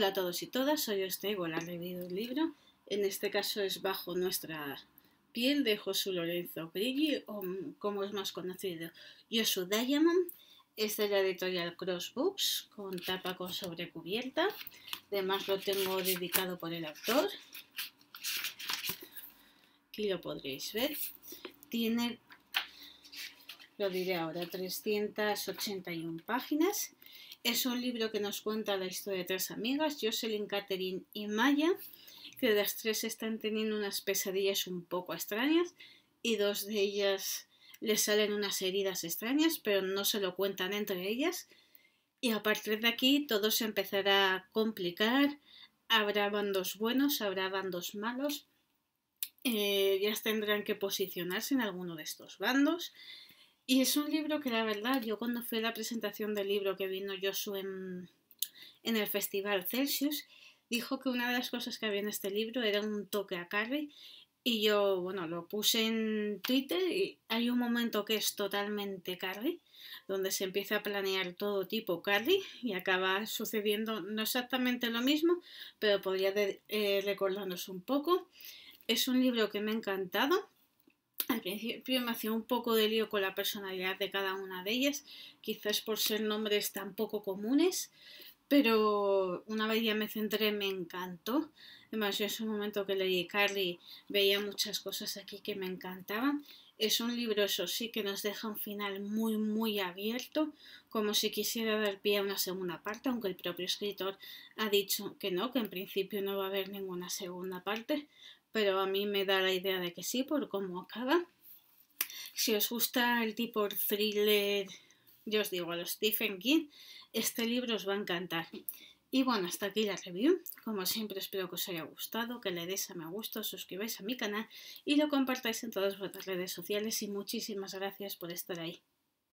Hola a todos y todas, soy os he la el libro, en este caso es Bajo nuestra piel de Josu Lorenzo Grigi, o como es más conocido, Josu Diamond. Es de la editorial Crossbooks, con tapa con sobrecubierta. Además lo tengo dedicado por el autor. Aquí lo podréis ver. Tiene lo diré ahora, 381 páginas. Es un libro que nos cuenta la historia de tres amigas, Jocelyn, Catherine y Maya, que las tres están teniendo unas pesadillas un poco extrañas y dos de ellas les salen unas heridas extrañas, pero no se lo cuentan entre ellas. Y a partir de aquí todo se empezará a complicar. Habrá bandos buenos, habrá bandos malos. Eh, ellas tendrán que posicionarse en alguno de estos bandos y es un libro que la verdad, yo cuando fui a la presentación del libro que vino Joshua en, el Festival Celsius, dijo que una de las cosas que había en este libro era un toque a Carrie y yo, bueno, lo puse en Twitter y hay un momento que es totalmente Carly, donde se empieza a planear todo tipo Carly y acaba sucediendo no exactamente lo mismo, pero podría eh, recordarnos un poco. Es un libro que me ha encantado. Al principio me hacía un poco de lío con la personalidad de cada una de ellas, quizás por ser nombres tan poco comunes, pero una vez ya me centré me encantó. Además, yo en su momento que leí Carly veía muchas cosas aquí que me encantaban. Es un libro, eso sí, que nos deja un final muy, muy abierto, como si quisiera dar pie a una segunda parte, aunque el propio escritor ha dicho que no, que en principio no va a haber ninguna segunda parte pero a mí me da la idea de que sí por cómo acaba. Si os gusta el tipo thriller, yo os digo, a los Stephen King, este libro os va a encantar. Y bueno, hasta aquí la review. Como siempre, espero que os haya gustado, que le deis a me gusta, suscribáis a mi canal y lo compartáis en todas vuestras redes sociales. Y muchísimas gracias por estar ahí.